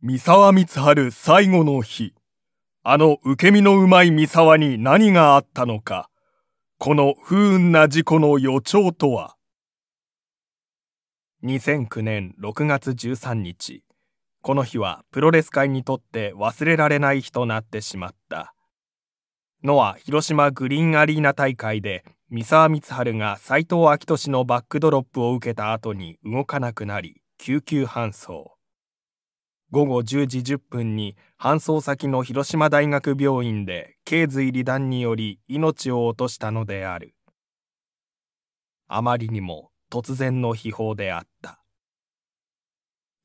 三沢光晴最後の日。あの受け身のうまい三沢に何があったのか。この不運な事故の予兆とは。2009年6月13日。この日はプロレス界にとって忘れられない日となってしまった。ノア広島グリーンアリーナ大会で三沢光晴が斎藤昭俊のバックドロップを受けた後に動かなくなり救急搬送。午後10時10分に搬送先の広島大学病院で頸髄離断により命を落としたのであるあまりにも突然の秘宝であった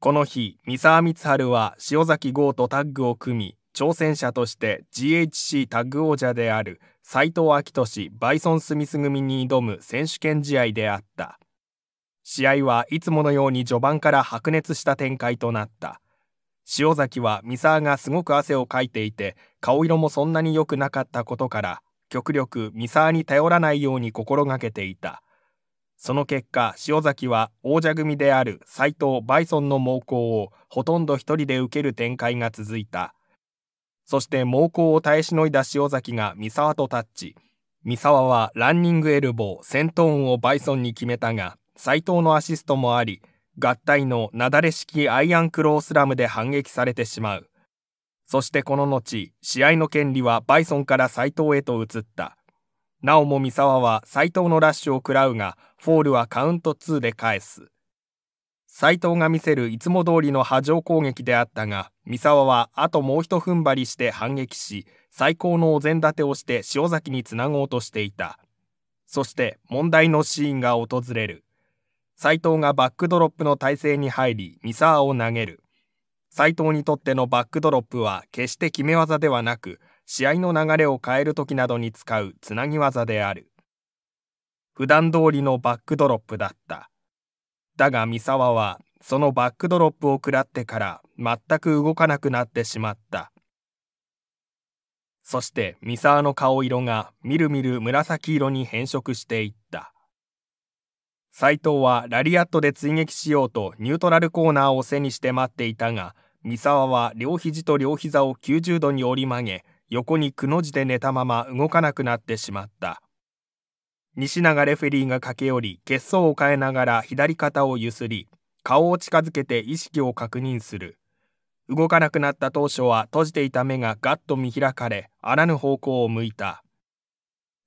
この日三沢光晴は塩崎豪とタッグを組み挑戦者として GHC タッグ王者である斎藤明俊バイソン・スミス組に挑む選手権試合であった試合はいつものように序盤から白熱した展開となった塩崎は三沢がすごく汗をかいていて顔色もそんなに良くなかったことから極力三沢に頼らないように心がけていたその結果塩崎は王者組である斎藤バイソンの猛攻をほとんど一人で受ける展開が続いたそして猛攻を耐えしのいだ塩崎が三沢とタッチ三沢はランニングエルボーセントーンをバイソンに決めたが斎藤のアシストもあり合体のなだれ式アイアンクロースラムで反撃されてしまう。そしてこの後、試合の権利はバイソンから斎藤へと移った。なおも三沢は斎藤のラッシュを食らうが、フォールはカウント2で返す。斎藤が見せるいつも通りの波状攻撃であったが、三沢はあともうひと踏ん張りして反撃し、最高のお膳立てをして塩崎につなごうとしていた。そして問題のシーンが訪れる。斎藤がバックドロップの体勢に入り、ミサーを投げる。斎藤にとってのバックドロップは決して決め技ではなく、試合の流れを変える時などに使うつなぎ技である。普段通りのバックドロップだった。だが三沢は、そのバックドロップを食らってから全く動かなくなってしまった。そして三沢の顔色がみるみる紫色に変色していった。斎藤はラリアットで追撃しようとニュートラルコーナーを背にして待っていたが、三沢は両肘と両膝を90度に折り曲げ、横にくの字で寝たまま動かなくなってしまった。西永レフェリーが駆け寄り、血相を変えながら左肩をゆすり、顔を近づけて意識を確認する。動かなくなった当初は閉じていた目がガッと見開かれ、あらぬ方向を向いた。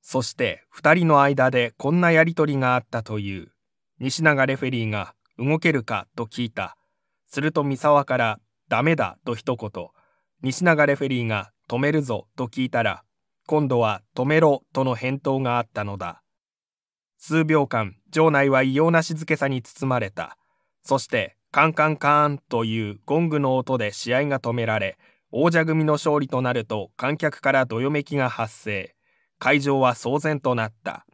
そして、2人の間でこんなやり取りがあったという。西永レフェリーが動けるかと聞いた。すると三沢からダメだと一言、西永レフェリーが止めるぞと聞いたら、今度は止めろとの返答があったのだ。数秒間、場内は異様な静けさに包まれた。そして、カンカンカーンというゴングの音で試合が止められ、王者組の勝利となると観客からどよめきが発生。会場は騒然となった。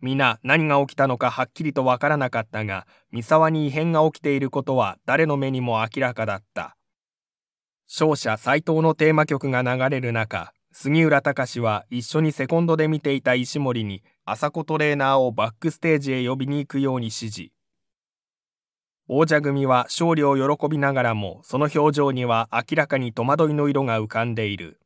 皆何が起きたのかはっきりとわからなかったが三沢に異変が起きていることは誰の目にも明らかだった勝者斎藤のテーマ曲が流れる中杉浦隆は一緒にセコンドで見ていた石森に朝子トレーナーをバックステージへ呼びに行くように指示王者組は勝利を喜びながらもその表情には明らかに戸惑いの色が浮かんでいる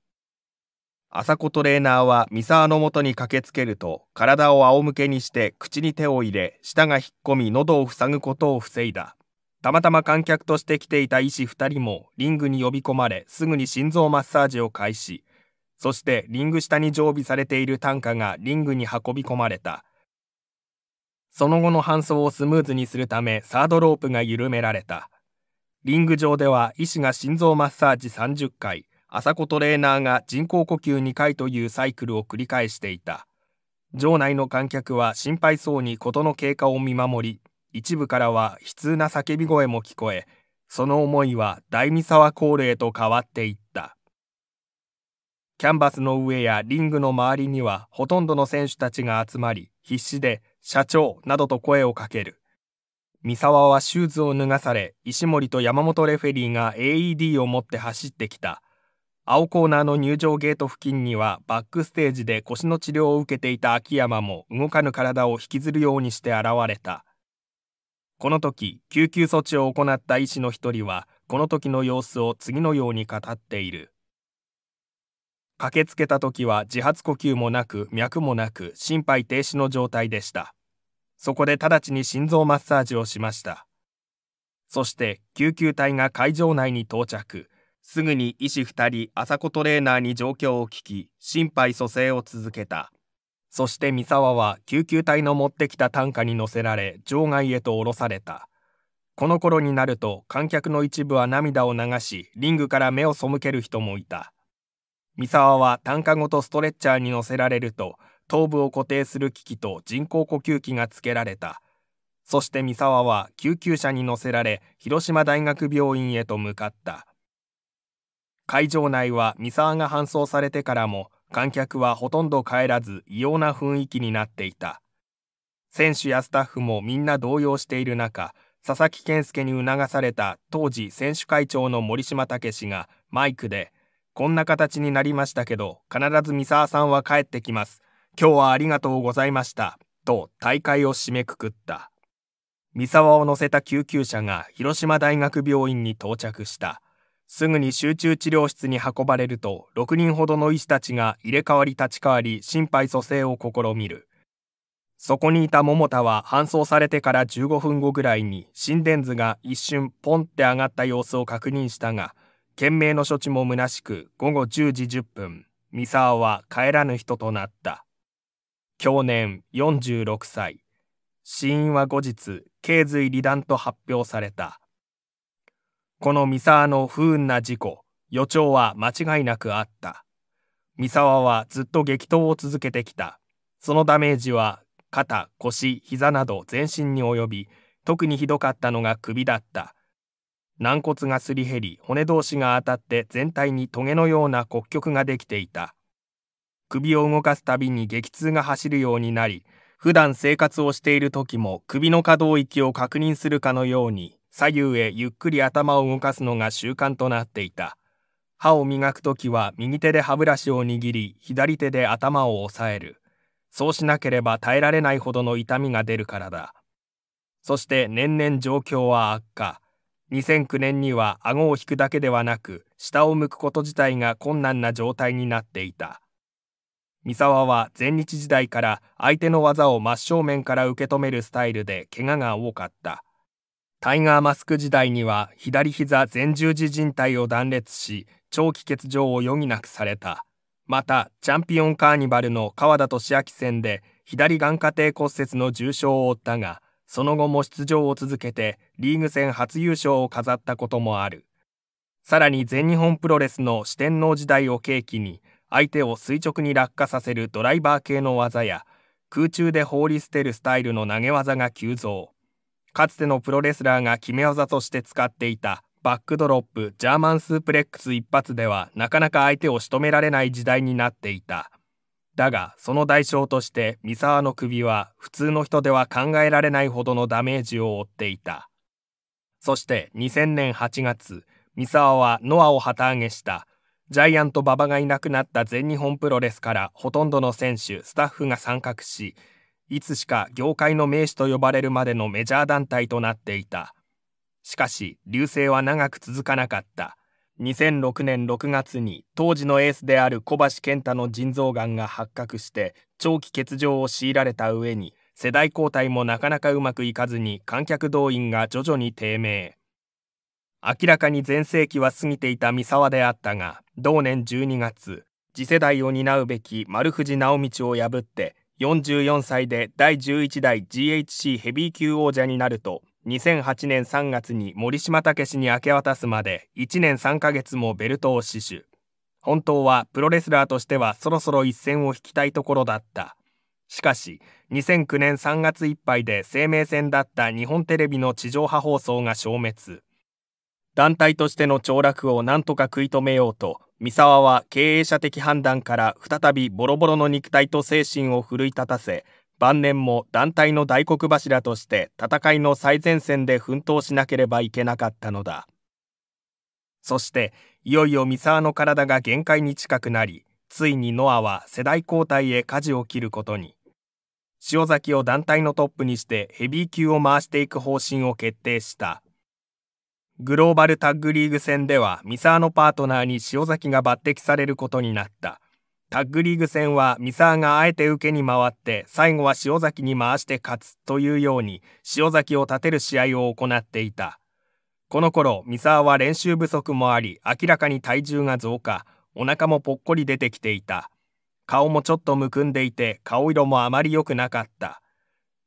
朝子トレーナーは三沢のもとに駆けつけると体を仰向けにして口に手を入れ舌が引っ込み喉を塞ぐことを防いだたまたま観客として来ていた医師2人もリングに呼び込まれすぐに心臓マッサージを開始そしてリング下に常備されている担架がリングに運び込まれたその後の搬送をスムーズにするためサードロープが緩められたリング上では医師が心臓マッサージ30回朝子トレーナーが人工呼吸2回というサイクルを繰り返していた。場内の観客は心配そうに事の経過を見守り、一部からは悲痛な叫び声も聞こえ、その思いは大三沢ルへと変わっていった。キャンバスの上やリングの周りにはほとんどの選手たちが集まり、必死で社長などと声をかける。三沢はシューズを脱がされ、石森と山本レフェリーが AED を持って走ってきた。青コーナーの入場ゲート付近にはバックステージで腰の治療を受けていた秋山も動かぬ体を引きずるようにして現れたこの時救急措置を行った医師の一人はこの時の様子を次のように語っている駆けつけた時は自発呼吸もなく脈もなく心肺停止の状態でしたそこで直ちに心臓マッサージをしましたそして救急隊が会場内に到着すぐに医師2人朝子トレーナーに状況を聞き心肺蘇生を続けたそして三沢は救急隊の持ってきた担架に乗せられ場外へと降ろされたこの頃になると観客の一部は涙を流しリングから目を背ける人もいた三沢は担架ごとストレッチャーに乗せられると頭部を固定する機器と人工呼吸器がつけられたそして三沢は救急車に乗せられ広島大学病院へと向かった会場内は三沢が搬送されてからも観客はほとんど帰らず異様な雰囲気になっていた。選手やスタッフもみんな動揺している中、佐々木健介に促された当時選手会長の森島武がマイクで、こんな形になりましたけど、必ず三沢さんは帰ってきます。今日はありがとうございました。と大会を締めくくった。三沢を乗せた救急車が広島大学病院に到着した。すぐに集中治療室に運ばれると、6人ほどの医師たちが入れ替わり立ち替わり心肺蘇生を試みる。そこにいた桃田は搬送されてから15分後ぐらいに心電図が一瞬ポンって上がった様子を確認したが、懸命の処置も虚しく午後10時10分、三沢は帰らぬ人となった。去年46歳。死因は後日、頸髄離断と発表された。この三沢の不運な事故予兆は間違いなくあった三沢はずっと激闘を続けてきたそのダメージは肩腰膝など全身に及び特にひどかったのが首だった軟骨がすり減り骨同士が当たって全体にトゲのような骨棘ができていた首を動かすたびに激痛が走るようになり普段生活をしている時も首の可動域を確認するかのように左右へゆっくり頭を動かすのが習慣となっていた歯を磨くときは右手で歯ブラシを握り左手で頭を押さえるそうしなければ耐えられないほどの痛みが出るからだそして年々状況は悪化2009年には顎を引くだけではなく下を向くこと自体が困難な状態になっていた三沢は前日時代から相手の技を真正面から受け止めるスタイルで怪我が多かったタイガーマスク時代には左膝前十字靭帯を断裂し長期欠場を余儀なくされたまたチャンピオンカーニバルの川田俊明戦で左眼下底骨折の重傷を負ったがその後も出場を続けてリーグ戦初優勝を飾ったこともあるさらに全日本プロレスの四天王時代を契機に相手を垂直に落下させるドライバー系の技や空中で放り捨てるスタイルの投げ技が急増かつてのプロレスラーが決め技として使っていたバックドロップジャーマンスープレックス一発ではなかなか相手を仕留められない時代になっていただがその代償として三沢の首は普通の人では考えられないほどのダメージを負っていたそして2000年8月三沢はノアを旗揚げしたジャイアント馬場がいなくなった全日本プロレスからほとんどの選手スタッフが参画しいつしか業界の名手と呼ばれるまでのメジャー団体となっていた。しかし、流星は長く続かなかった。2006年6月に当時のエースである小橋健太の腎臓がんが発覚して長期欠場を強いられた上に世代交代もなかなかうまくいかずに観客動員が徐々に低迷明らかに全盛期は過ぎていた三沢であったが同年12月次世代を担うべき丸藤直道を破って44歳で第11代 GHC ヘビー級王者になると2008年3月に森島武に明け渡すまで1年3ヶ月もベルトを死守本当はプロレスラーとしてはそろそろ一線を引きたいところだったしかし2009年3月いっぱいで生命線だった日本テレビの地上波放送が消滅団体としての凋落を何とか食い止めようと三沢は経営者的判断から再びボロボロの肉体と精神を奮い立たせ晩年も団体の大黒柱として戦いの最前線で奮闘しなければいけなかったのだそしていよいよ三沢の体が限界に近くなりついにノアは世代交代へ舵を切ることに塩崎を団体のトップにしてヘビー級を回していく方針を決定したグローバルタッグリーグ戦では三沢のパートナーに塩崎が抜擢されることになったタッグリーグ戦は三沢があえて受けに回って最後は塩崎に回して勝つというように塩崎を立てる試合を行っていたこの頃三沢は練習不足もあり明らかに体重が増加お腹もぽっこり出てきていた顔もちょっとむくんでいて顔色もあまり良くなかった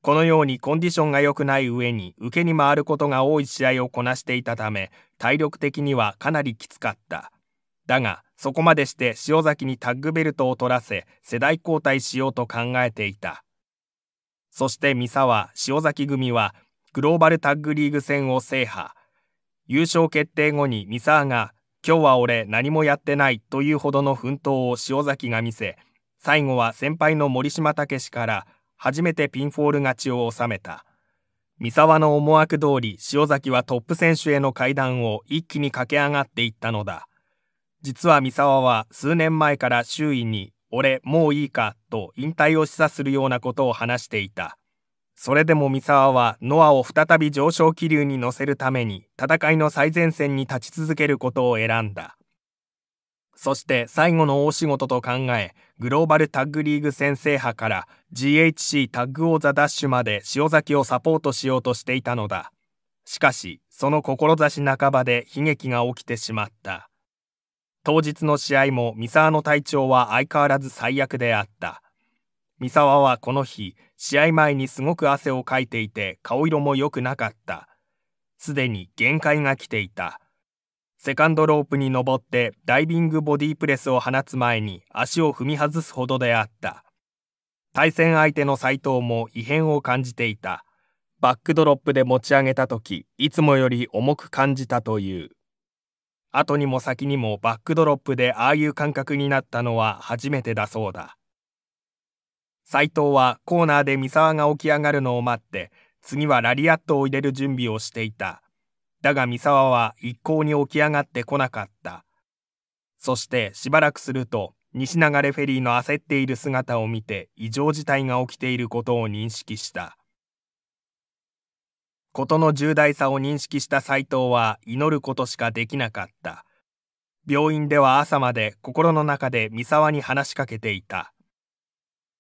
このようにコンディションが良くない上に受けに回ることが多い試合をこなしていたため体力的にはかなりきつかっただがそこまでして塩崎にタッグベルトを取らせ世代交代しようと考えていたそして三沢塩崎組はグローバルタッグリーグ戦を制覇優勝決定後に三沢が「今日は俺何もやってない」というほどの奮闘を塩崎が見せ最後は先輩の森島武から「初めてピンフォール勝ちを収めた三沢の思惑通り塩崎はトップ選手への階段を一気に駆け上がっていったのだ実は三沢は数年前から周囲に「俺もういいか」と引退を示唆するようなことを話していたそれでも三沢はノアを再び上昇気流に乗せるために戦いの最前線に立ち続けることを選んだそして最後の大仕事と考え、グローバルタッグリーグ先制派から GHC タッグオーザダッシュまで塩崎をサポートしようとしていたのだ。しかし、その志半ばで悲劇が起きてしまった。当日の試合も三沢の体調は相変わらず最悪であった。三沢はこの日、試合前にすごく汗をかいていて顔色も良くなかった。すでに限界が来ていた。セカンドロープに登ってダイビングボディプレスを放つ前に足を踏み外すほどであった。対戦相手の斎藤も異変を感じていた。バックドロップで持ち上げた時、いつもより重く感じたという。後にも先にもバックドロップでああいう感覚になったのは初めてだそうだ。斎藤はコーナーで三沢が起き上がるのを待って、次はラリアットを入れる準備をしていた。だが三沢は一向に起き上がってこなかった。そしてしばらくすると、西流れフェリーの焦っている姿を見て異常事態が起きていることを認識した。事の重大さを認識した斎藤は祈ることしかできなかった。病院では朝まで心の中で三沢に話しかけていた。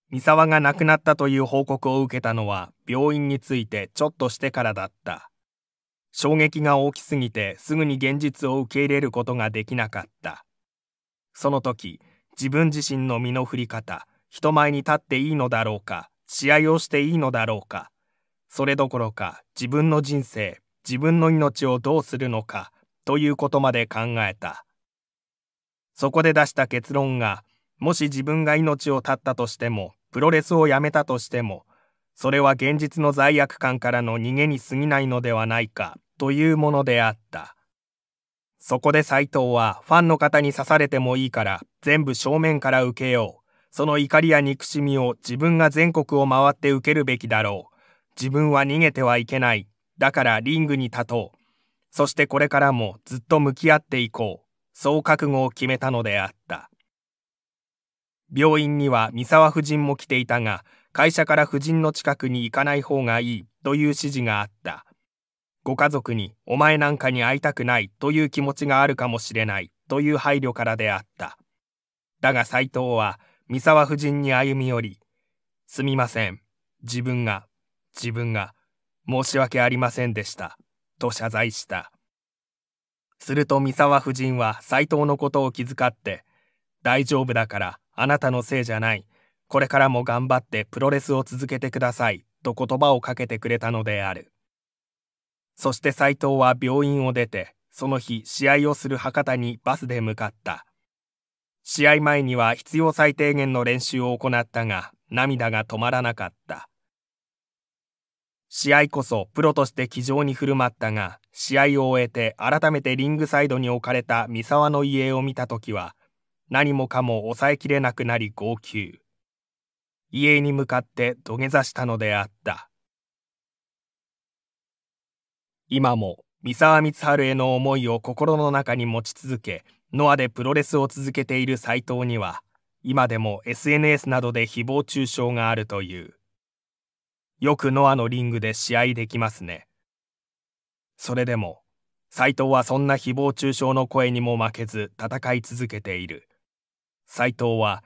三沢が亡くなったという報告を受けたのは病院についてちょっとしてからだった。衝撃が大きすぎてすぐに現実を受け入れることができなかったその時自分自身の身の振り方人前に立っていいのだろうか試合をしていいのだろうかそれどころか自分の人生自分の命をどうするのかということまで考えたそこで出した結論がもし自分が命を絶ったとしてもプロレスをやめたとしてもそれは現実の罪悪感からの逃げに過ぎないのではないかというものであったそこで斎藤はファンの方に刺されてもいいから全部正面から受けようその怒りや憎しみを自分が全国を回って受けるべきだろう自分は逃げてはいけないだからリングに立とうそしてこれからもずっと向き合っていこうそう覚悟を決めたのであった病院には三沢夫人も来ていたが会社から夫人の近くに行かない方がいいという指示があった。ご家族にお前なんかに会いたくないという気持ちがあるかもしれないという配慮からであった。だが斎藤は三沢夫人に歩み寄り、すみません、自分が、自分が、申し訳ありませんでした、と謝罪した。すると三沢夫人は斎藤のことを気遣って、大丈夫だからあなたのせいじゃない、これからも頑張ってプロレスを続けてくださいと言葉をかけてくれたのであるそして斎藤は病院を出てその日試合をする博多にバスで向かった試合前には必要最低限の練習を行ったが涙が止まらなかった試合こそプロとして気丈に振る舞ったが試合を終えて改めてリングサイドに置かれた三沢の遺影を見た時は何もかも抑えきれなくなり号泣家に向かって土下座したのであった今も三沢光晴への思いを心の中に持ち続けノアでプロレスを続けている斎藤には今でも SNS などで誹謗中傷があるというよくノアのリングで試合できますねそれでも斎藤はそんな誹謗中傷の声にも負けず戦い続けている斎藤は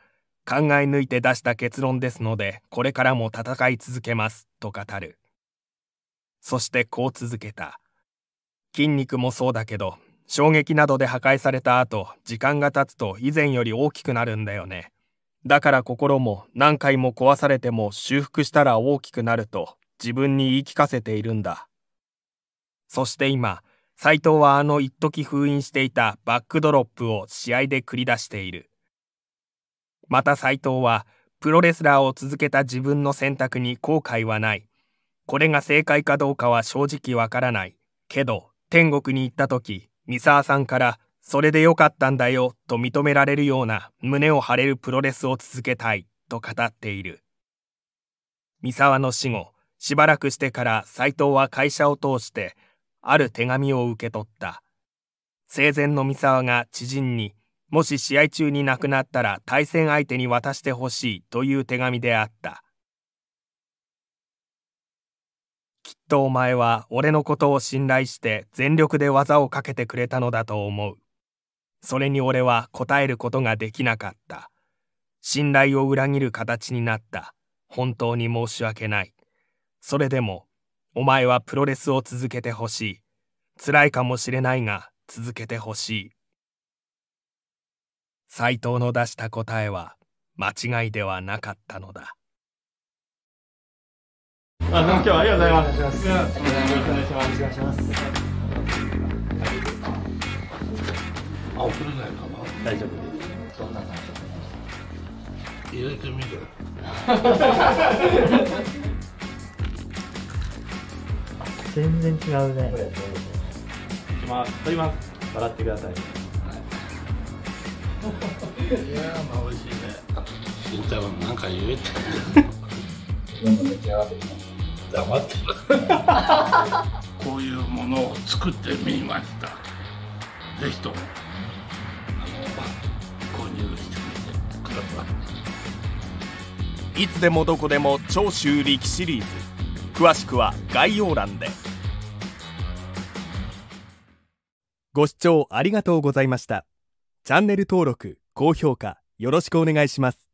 考え抜いて出した結論ですのでこれからも戦い続けますと語るそしてこう続けた筋肉もそうだけど衝撃などで破壊された後時間が経つと以前より大きくなるんだよねだから心も何回も壊されても修復したら大きくなると自分に言い聞かせているんだそして今斎藤はあの一時封印していたバックドロップを試合で繰り出しているまた斎藤は、プロレスラーを続けた自分の選択に後悔はない。これが正解かどうかは正直わからない。けど、天国に行った時、三沢さんから、それでよかったんだよ、と認められるような胸を張れるプロレスを続けたい、と語っている。三沢の死後、しばらくしてから斎藤は会社を通して、ある手紙を受け取った。生前の三沢が知人に、もし試合中に亡くなったら対戦相手に渡してほしいという手紙であったきっとお前は俺のことを信頼して全力で技をかけてくれたのだと思うそれに俺は答えることができなかった信頼を裏切る形になった本当に申し訳ないそれでもお前はプロレスを続けてほしい辛いかもしれないが続けてほしい斎藤の出した答えは間違いではなかったのだあ今日はありがとうございますお願いしますお願いしますあ送るなよかな大丈夫ですどんな感じ入れてみる全然違うねいきます撮ります笑ってくださいいやまあ美味しいね太郎なんか言えた黙ってこういうものを作ってみましたぜひとも購入してみてくださいいつでもどこでも長州力シリーズ詳しくは概要欄でご視聴ありがとうございましたチャンネル登録、高評価、よろしくお願いします。